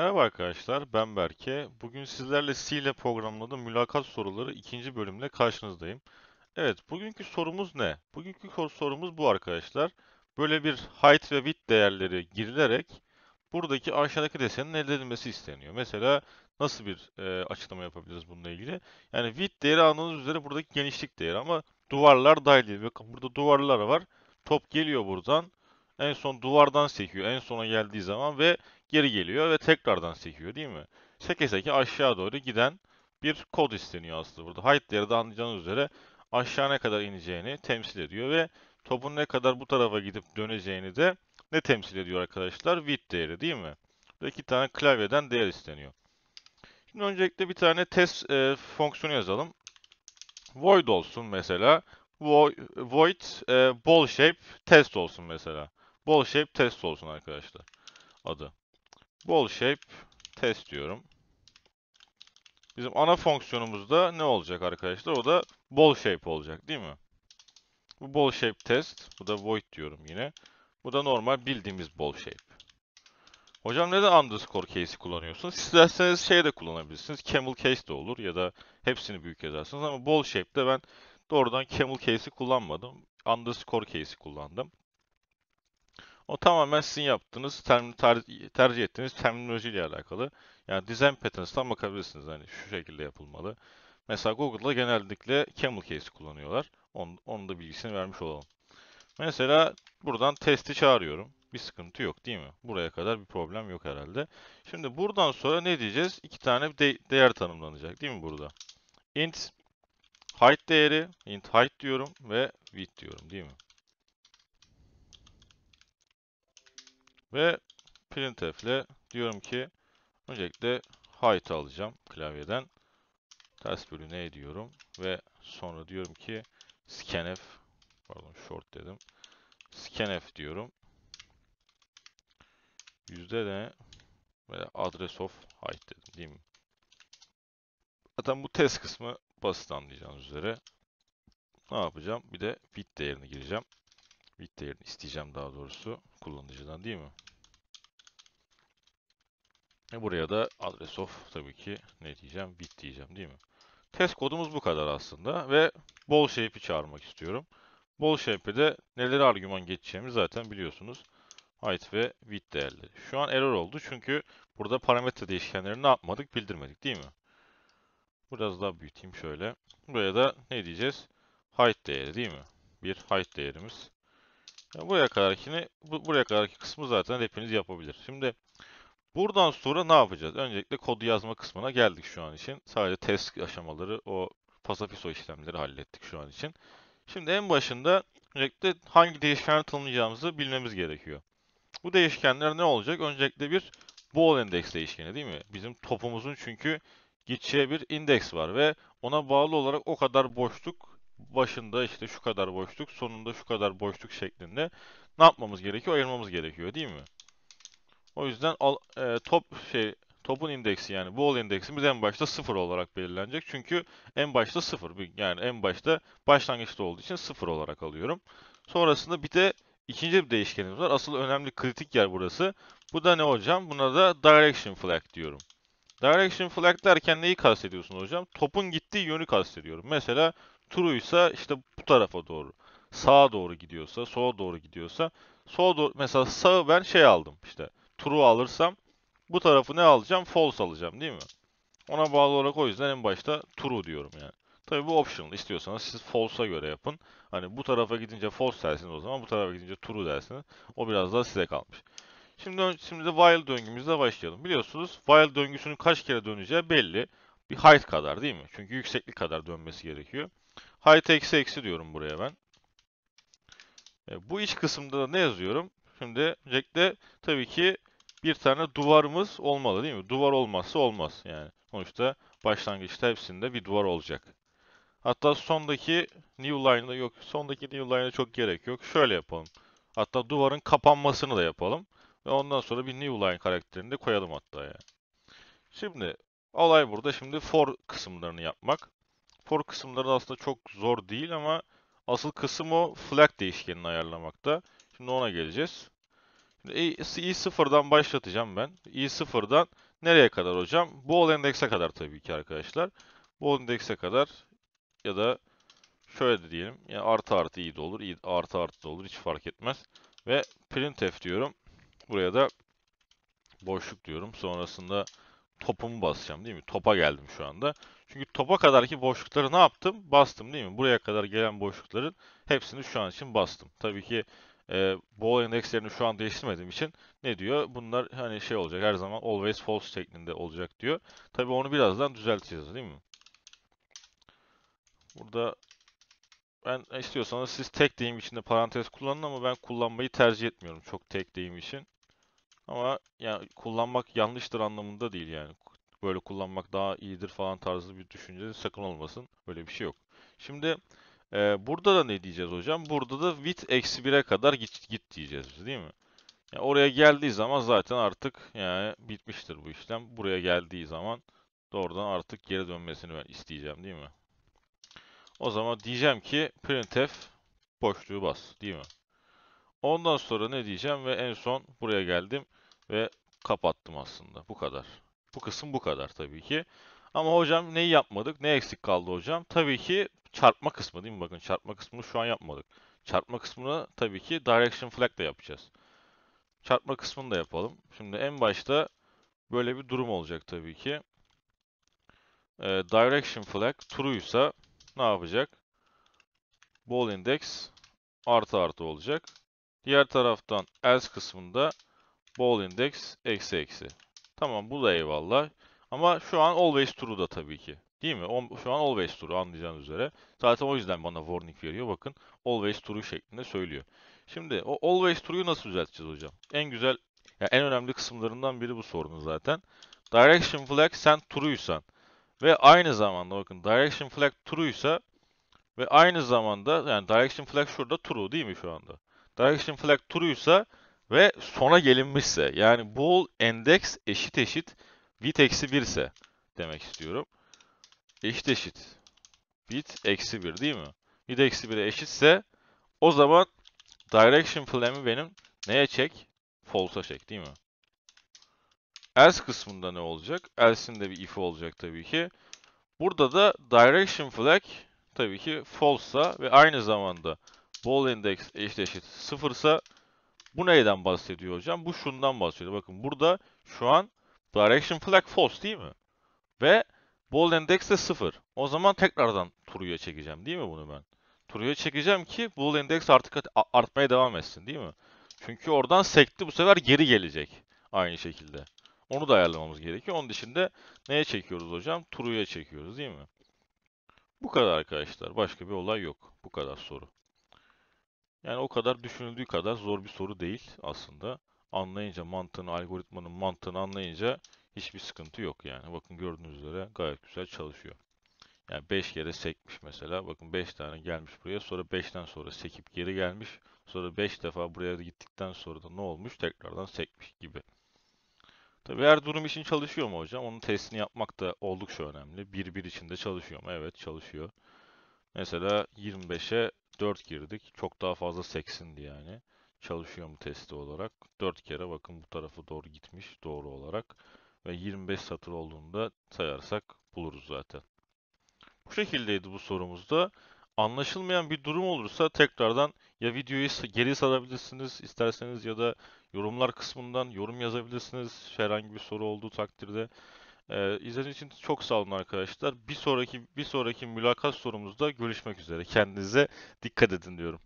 Merhaba arkadaşlar, ben Berke. Bugün sizlerle C ile programladığım mülakat soruları ikinci bölümle karşınızdayım. Evet, bugünkü sorumuz ne? Bugünkü sorumuz bu arkadaşlar. Böyle bir height ve width değerleri girilerek buradaki aşağıdaki desenin elde edilmesi isteniyor. Mesela nasıl bir e, açıklama yapabiliriz bununla ilgili? Yani width değeri anladığınız üzere buradaki genişlik değeri ama duvarlar dahil değil. Bakın burada duvarlar var. Top geliyor buradan. En son duvardan sekiyor. En sona geldiği zaman ve geri geliyor ve tekrardan sekiyor değil mi? Seke seke aşağı doğru giden bir kod isteniyor aslında burada. Height değeri de anlayacağınız üzere aşağı ne kadar ineceğini temsil ediyor ve topun ne kadar bu tarafa gidip döneceğini de ne temsil ediyor arkadaşlar? Width değeri değil mi? Burada iki tane klavyeden değer isteniyor. Şimdi öncelikle bir tane test e, fonksiyonu yazalım. Void olsun mesela. void e, ball shape test olsun mesela. Ball shape test olsun arkadaşlar adı. Ball shape test diyorum. Bizim ana fonksiyonumuzda ne olacak arkadaşlar? O da ball shape olacak değil mi? Bu ball shape test. Bu da void diyorum yine. Bu da normal bildiğimiz ball shape. Hocam neden underscore case'i kullanıyorsunuz? İsterseniz şey de kullanabilirsiniz. Camel case de olur ya da hepsini büyük yazarsınız. Ama ball shape'de ben doğrudan camel case'i kullanmadım. Underscore case'i kullandım. O tamamen sizin yaptığınız, term, ter, tercih ettiğiniz terminolojiyle alakalı. Yani design patterns'tan bakabilirsiniz. Hani şu şekilde yapılmalı. Mesela Google'da genellikle camel case kullanıyorlar. Onun, onun da bilgisini vermiş olalım. Mesela buradan testi çağırıyorum. Bir sıkıntı yok değil mi? Buraya kadar bir problem yok herhalde. Şimdi buradan sonra ne diyeceğiz? İki tane de değer tanımlanacak değil mi burada? Int height değeri, int height diyorum ve width diyorum değil mi? Ve printf ile diyorum ki öncelikle height alacağım klavyeden. Ters bölüne ne diyorum ve sonra diyorum ki scanf pardon short dedim. Scanf diyorum. Yüzde de böyle adres of height dedim değil mi? Zaten bu test kısmı basit anlayacağınız üzere. Ne yapacağım? Bir de width değerini gireceğim bit değerini isteyeceğim daha doğrusu kullanıcıdan değil mi? E buraya da adres of tabii ki ne diyeceğim bit diyeceğim değil mi? Test kodumuz bu kadar aslında ve bol shape'i çağırmak istiyorum. Bol shape'e de neleri argüman geçeceğimi zaten biliyorsunuz. Height ve width değerleri. Şu an error oldu çünkü burada parametre değişkenlerini ne yapmadık bildirmedik değil mi? Biraz daha büyüteyim şöyle. Buraya da ne diyeceğiz? Height değeri değil mi? Bir height değerimiz yani buraya kadarkini, bu, buraya kadarki kısmı zaten hepiniz yapabilir. Şimdi buradan sonra ne yapacağız? Öncelikle kodu yazma kısmına geldik şu an için. Sadece test aşamaları, o pasafiso işlemleri hallettik şu an için. Şimdi en başında öncelikle hangi değişkenleri tanımlayacağımızı bilmemiz gerekiyor. Bu değişkenler ne olacak? Öncelikle bir ball endeks değişkeni değil mi? Bizim topumuzun çünkü gideceği bir indeks var ve ona bağlı olarak o kadar boşluk başında işte şu kadar boşluk, sonunda şu kadar boşluk şeklinde ne yapmamız gerekiyor? Ayırmamız gerekiyor değil mi? O yüzden al, e, top şey topun indeksi yani ball indeksimiz en başta 0 olarak belirlenecek. Çünkü en başta 0 yani en başta başlangıçta olduğu için 0 olarak alıyorum. Sonrasında bir de ikinci bir değişkenimiz var. Asıl önemli kritik yer burası. Bu da ne hocam? Buna da direction flag diyorum. Direction flag derken neyi kastediyorsun hocam? Topun gittiği yönü kastediyorum. Mesela Turuysa işte bu tarafa doğru. Sağa doğru gidiyorsa, sola doğru gidiyorsa sola doğru mesela sağı ben şey aldım işte. turu alırsam bu tarafı ne alacağım? False alacağım değil mi? Ona bağlı olarak o yüzden en başta turu diyorum yani. Tabii bu optional. İstiyorsanız siz false'a göre yapın. Hani bu tarafa gidince false dersiniz o zaman bu tarafa gidince true dersiniz. O biraz daha size kalmış. Şimdi şimdi de while döngümüzle başlayalım. Biliyorsunuz while döngüsünün kaç kere döneceği belli. Bir height kadar değil mi? Çünkü yükseklik kadar dönmesi gerekiyor. Height eksi eksi diyorum buraya ben. E, bu iç kısımda da ne yazıyorum? Şimdi Jack'te tabii ki bir tane duvarımız olmalı değil mi? Duvar olmazsa olmaz yani. Sonuçta başlangıçta hepsinde bir duvar olacak. Hatta sondaki new line'da yok. Sondaki new line'da çok gerek yok. Şöyle yapalım. Hatta duvarın kapanmasını da yapalım. Ve ondan sonra bir new line karakterini de koyalım hatta yani. Şimdi olay burada şimdi for kısımlarını yapmak for kısımları aslında çok zor değil ama asıl kısım o flag değişkenini ayarlamakta. Şimdi ona geleceğiz. Şimdi i0'dan e, e başlatacağım ben. i0'dan e nereye kadar hocam? Ball indexe kadar tabii ki arkadaşlar. Ball indexe kadar ya da şöyle de diyelim. Yani artı artı i de olur. i artı artı da olur. Hiç fark etmez. Ve printf diyorum. Buraya da boşluk diyorum. Sonrasında topumu basacağım değil mi? Topa geldim şu anda. Çünkü topa kadarki boşlukları ne yaptım? Bastım değil mi? Buraya kadar gelen boşlukların hepsini şu an için bastım. Tabii ki e, ball endekslerini şu an değiştirmediğim için ne diyor? Bunlar hani şey olacak her zaman always false şeklinde olacak diyor. Tabii onu birazdan düzelteceğiz değil mi? Burada ben istiyorsanız siz tek deyim içinde parantez kullanın ama ben kullanmayı tercih etmiyorum çok tek deyim için. Ama yani kullanmak yanlıştır anlamında değil yani. Böyle kullanmak daha iyidir falan tarzı bir düşünce de sakın olmasın. Böyle bir şey yok. Şimdi e, burada da ne diyeceğiz hocam? Burada da with eksi 1'e kadar git, git diyeceğiz biz değil mi? Yani oraya geldiği zaman zaten artık yani bitmiştir bu işlem. Buraya geldiği zaman doğrudan artık geri dönmesini ben isteyeceğim değil mi? O zaman diyeceğim ki printf boşluğu bas değil mi? Ondan sonra ne diyeceğim ve en son buraya geldim ve kapattım aslında. Bu kadar. Bu kısım bu kadar tabii ki. Ama hocam neyi yapmadık? Ne eksik kaldı hocam? Tabii ki çarpma kısmı değil mi? Bakın çarpma kısmını şu an yapmadık. Çarpma kısmını tabii ki direction flag da yapacağız. Çarpma kısmını da yapalım. Şimdi en başta böyle bir durum olacak tabii ki. Ee, direction flag true'ysa ne yapacak? Ball index artı artı olacak. Diğer taraftan else kısmında ball index eksi eksi. Tamam bu da eyvallah. Ama şu an always true da tabii ki. Değil mi? Şu an always true anlayacağınız üzere. Zaten o yüzden bana warning veriyor. Bakın always true şeklinde söylüyor. Şimdi o always true'yu nasıl düzelteceğiz hocam? En güzel, yani en önemli kısımlarından biri bu sorunun zaten. Direction flag sen true'ysan ve aynı zamanda bakın direction flag true'ysa ve aynı zamanda yani direction flag şurada true değil mi şu anda? Direction flag true'ysa ve sona gelinmişse yani bool index eşit eşit bit eksi 1 ise demek istiyorum. Eşit eşit bit eksi 1 değil mi? Bit eksi 1'e eşitse o zaman direction flag'i benim neye çek? False'a çek değil mi? Else kısmında ne olacak? Else'in de bir ifi olacak tabii ki. Burada da direction flag tabii ki false'a ve aynı zamanda Ball index eşit eşit sıfırsa bu neyden bahsediyor hocam? Bu şundan bahsediyor. Bakın burada şu an direction flag false değil mi? Ve ball index de sıfır. O zaman tekrardan true'ya çekeceğim değil mi bunu ben? True'ya çekeceğim ki ball index artık artmaya devam etsin değil mi? Çünkü oradan sekti bu sefer geri gelecek. Aynı şekilde. Onu da ayarlamamız gerekiyor. Onun dışında neye çekiyoruz hocam? True'ya çekiyoruz değil mi? Bu kadar arkadaşlar. Başka bir olay yok. Bu kadar soru. Yani o kadar düşünüldüğü kadar zor bir soru değil aslında. Anlayınca mantığını, algoritmanın mantığını anlayınca hiçbir sıkıntı yok yani. Bakın gördüğünüz üzere gayet güzel çalışıyor. Yani 5 kere sekmiş mesela. Bakın 5 tane gelmiş buraya. Sonra 5'ten sonra sekip geri gelmiş. Sonra 5 defa buraya gittikten sonra da ne olmuş? Tekrardan sekmiş gibi. Tabii her durum için çalışıyor mu hocam? Onun testini yapmak da oldukça önemli. Bir bir içinde çalışıyor mu? Evet çalışıyor. Mesela 25'e 4 girdik. Çok daha fazla seksindi yani. Çalışıyor mu testi olarak. 4 kere bakın bu tarafa doğru gitmiş doğru olarak. Ve 25 satır olduğunda sayarsak buluruz zaten. Bu şekildeydi bu sorumuzda. Anlaşılmayan bir durum olursa tekrardan ya videoyu geri sarabilirsiniz isterseniz ya da yorumlar kısmından yorum yazabilirsiniz herhangi bir soru olduğu takdirde. Ee, izlediğiniz için çok sağ olun arkadaşlar. Bir sonraki bir sonraki mülakat sorumuzda görüşmek üzere. Kendinize dikkat edin diyorum.